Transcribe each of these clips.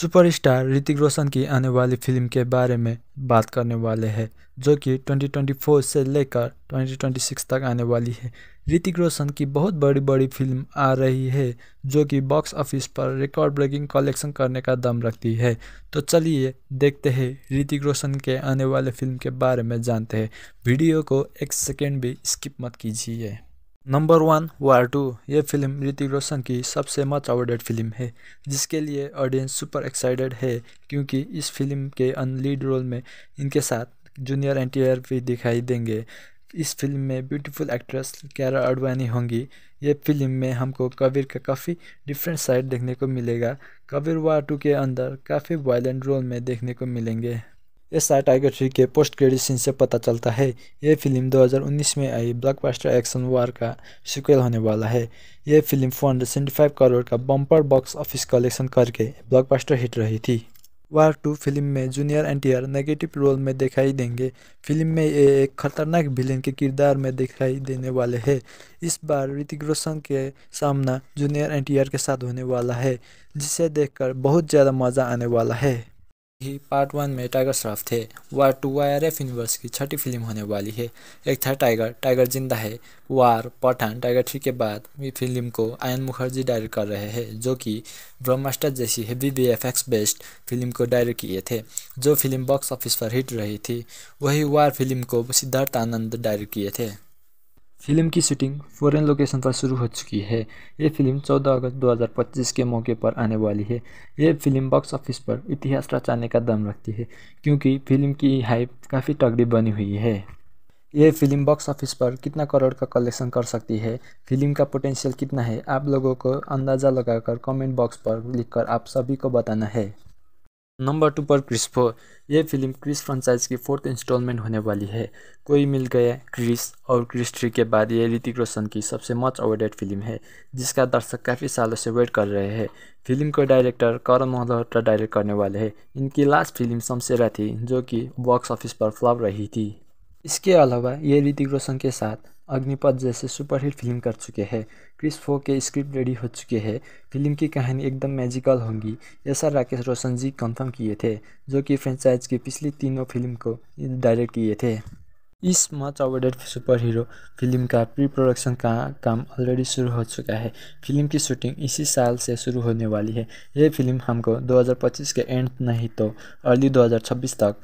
superstar Hrithik Roshan की आने वाली फिल्म के बारे में बात करने वाले हैं जो कि 2024 से लेकर 2026 तक आने वाली है ऋतिक रोशन की बहुत बड़ी बड़ी फिल्म आ रही है जो कि बॉक्स ऑफिस पर रिकॉर्ड ब्रेकिंग कलेक्शन करने का दम रखती है तो चलिए देखते हैं ऋतिक रोशन के आने वाले फिल्म के बारे में जानते हैं वीडियो को एक सेकेंड भी स्किप मत कीजिए नंबर वन वार टू ये फिल्म ऋतिक रोशन की सबसे मच अवॉर्डेड फिल्म है जिसके लिए ऑडियंस सुपर एक्साइटेड है क्योंकि इस फिल्म के अन लीड रोल में इनके साथ जूनियर एन भी दिखाई देंगे इस फिल्म में ब्यूटीफुल एक्ट्रेस कैरा अडवाणी होंगी ये फिल्म में हमको कबीर का काफ़ी डिफरेंट साइड देखने को मिलेगा कबीर वार टू के अंदर काफ़ी वायलेंट रोल में देखने को मिलेंगे एस टाइगर थ्री के पोस्ट क्रेडिट सीन से पता चलता है यह फिल्म 2019 में आई ब्लॉकबस्टर एक्शन वार का सिक्वल होने वाला है यह फिल्म फोर करोड़ का बम्पर बॉक्स ऑफिस कलेक्शन करके ब्लॉकबस्टर हिट रही थी वार टू फिल्म में जूनियर एनटीआर नेगेटिव रोल में दिखाई देंगे फिल्म में ये एक खतरनाक विलेन के किरदार में दिखाई देने वाले हैं इस बार ऋतिक रोशन के सामना जूनियर एन के साथ होने वाला है जिसे देखकर बहुत ज़्यादा मज़ा आने वाला है ही पार्ट वन में टाइगर श्रॉफ थे वार टू एफ यूनिवर्स की छठी फिल्म होने वाली है एक था टाइगर टाइगर जिंदा है वार पठान टाइगर थ्री के बाद ये फिल्म को आयन मुखर्जी डायरेक्ट कर रहे हैं जो कि ब्रह्मास्टर जैसी heavy V F X based film को डायरेक्ट किए थे जो फिल्म बॉक्स ऑफिस पर हिट रही थी वही वार फिल्म को सिद्धार्थ आनंद डायरेक्ट किए थे फिल्म की शूटिंग फॉरेन लोकेशन पर शुरू हो चुकी है ये फिल्म 14 अगस्त 2025 के मौके पर आने वाली है यह फिल्म बॉक्स ऑफिस पर इतिहास रचाने का दम रखती है क्योंकि फिल्म की हाइप काफ़ी तगड़ी बनी हुई है यह फिल्म बॉक्स ऑफिस पर कितना करोड़ का कलेक्शन कर सकती है फिल्म का पोटेंशियल कितना है आप लोगों को अंदाज़ा लगाकर कमेंट बॉक्स पर लिखकर आप सभी को बताना है नंबर टू पर क्रिस फोर यह फिल्म क्रिस फ्रांचाइज की फोर्थ इंस्टॉलमेंट होने वाली है कोई मिल गया क्रिस और क्रिस थ्री के बाद यह ऋतिक रोशन की सबसे मच अवॉर्डेड फिल्म है जिसका दर्शक काफ़ी सालों से वेट कर रहे हैं फिल्म को डायरेक्टर करण मल्होत्रा डायरेक्ट करने वाले हैं इनकी लास्ट फिल्म शमशेरा थी जो कि बॉक्स ऑफिस पर फ्लॉप रही थी इसके अलावा ये ऋतिक रोशन के साथ अग्निपथ जैसे सुपरहिट फिल्म कर चुके हैं क्रिस फो के स्क्रिप्ट रेडी हो चुके हैं फिल्म की कहानी एकदम मैजिकल होंगी ऐसा राकेश रोशन जी कन्फर्म किए थे जो कि फ्रेंचाइज की पिछली तीनों फिल्म को डायरेक्ट किए थे इस much awarded super hero film का प्री प्रोडक्शन का काम ऑलरेडी शुरू हो चुका है फिल्म की शूटिंग इसी साल से शुरू होने वाली है यह फिल्म हमको 2025 के एंड नहीं तो अर्ली 2026 तक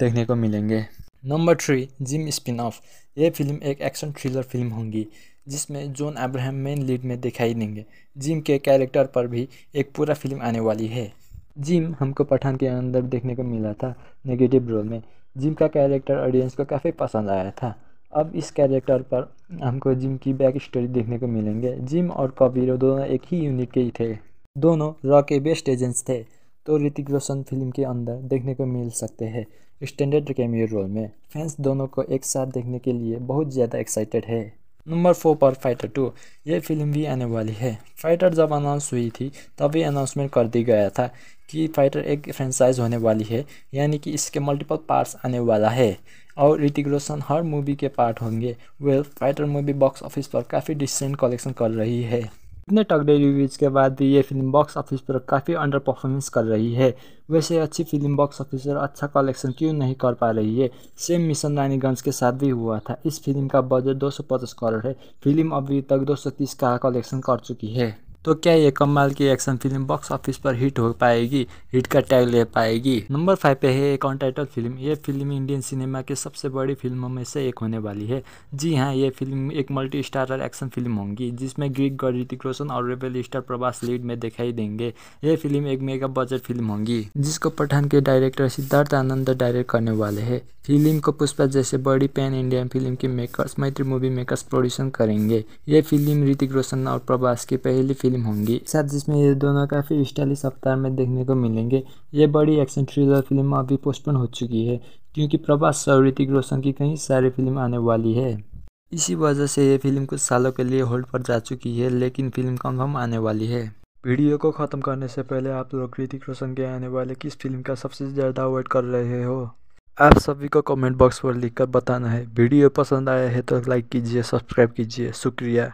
देखने को मिलेंगे number three Jim spin off यह फिल्म एक एक्शन थ्रिलर फिल्म होंगी जिसमें जॉन अब्राहम मेन लीड में दिखाई देंगे जिम के कैरेक्टर पर भी एक पूरा फिल्म आने वाली है जिम हमको पठान के अंदर देखने को मिला था नेगेटिव रोल में जिम का कैरेक्टर ऑडियंस को काफ़ी पसंद आया था अब इस कैरेक्टर पर हमको जिम की बैक स्टोरी देखने को मिलेंगे जिम और कबीर दोनों एक ही यूनिट के ही थे दोनों रॉ के बेस्ट एजेंट्स थे तो ऋतिक रोशन फिल्म के अंदर देखने को मिल सकते हैं स्टैंडर्ड कैमियो रोल में फैंस दोनों को एक साथ देखने के लिए बहुत ज़्यादा एक्साइटेड है नंबर फोर पर फाइटर टू ये फिल्म भी आने वाली है फाइटर जब अनाउंस हुई थी तब अनाउंसमेंट कर दिया गया था कि फाइटर एक फ्रेंचाइज होने वाली है यानी कि इसके मल्टीपल पार्ट्स आने वाला है और ऋतिक रोशन हर मूवी के पार्ट होंगे well Fighter movie box office पर काफ़ी डिसेंट कलेक्शन कर रही है इतने टगड़े रिव्यूज़ के बाद भी ये फिल्म बॉक्स ऑफिस पर काफ़ी अंडर परफॉर्मेंस कर रही है वैसे अच्छी फिल्म बॉक्स ऑफिस पर अच्छा कलेक्शन क्यों नहीं कर पा रही है सेम मिशन रानीगंज के साथ भी हुआ था इस फिल्म का बजट 250 करोड़ है फिल्म अभी तक 230 का कलेक्शन कर चुकी है तो क्या ये कमाल की एक्शन फिल्म बॉक्स ऑफिस पर हिट हो पाएगी हिट का टैग ले पाएगी नंबर फाइव पे है एक अनटाइटल फिल्म ये फिल्म इंडियन सिनेमा की सबसे बड़ी फिल्मों में से एक होने वाली है जी हाँ ये फिल्म एक मल्टी स्टारर एक्शन फिल्म होंगी जिसमें ग्रीक गॉड ऋतिक रोशन और रेबल स्टार प्रभास लीड में दिखाई देंगे ये फिल्म एक मेगा बजट फिल्म होंगी जिसको पठान के डायरेक्टर सिद्धार्थ आनंद डायरेक्ट करने वाले है फिल्म को पुष्पा जैसे बड़ी पैन इंडियन फिल्म के makers Mythri movie makers production करेंगे ये फिल्म ऋतिक रोशन और प्रभास की पहली फिल्म होंगी साथ जिसमें ये दोनों काफ़ी स्टाइलिश अवतार में देखने को मिलेंगे ये बड़ी एक्शन थ्रिलर फिल्म अभी पोस्टपोन हो चुकी है क्योंकि प्रभास और ऋतिक रोशन की कई सारी फिल्म आने वाली है इसी वजह से ये फिल्म कुछ सालों के लिए होल्ड पर जा चुकी है लेकिन फिल्म कन्फर्म आने वाली है वीडियो को ख़त्म करने से पहले आप लोग ऋतिक रोशन के आने वाले किस फिल्म का सबसे ज़्यादा वेट कर रहे हो आप सभी को कमेंट बॉक्स पर लिखकर बताना है वीडियो पसंद आया है तो लाइक कीजिए सब्सक्राइब कीजिए शुक्रिया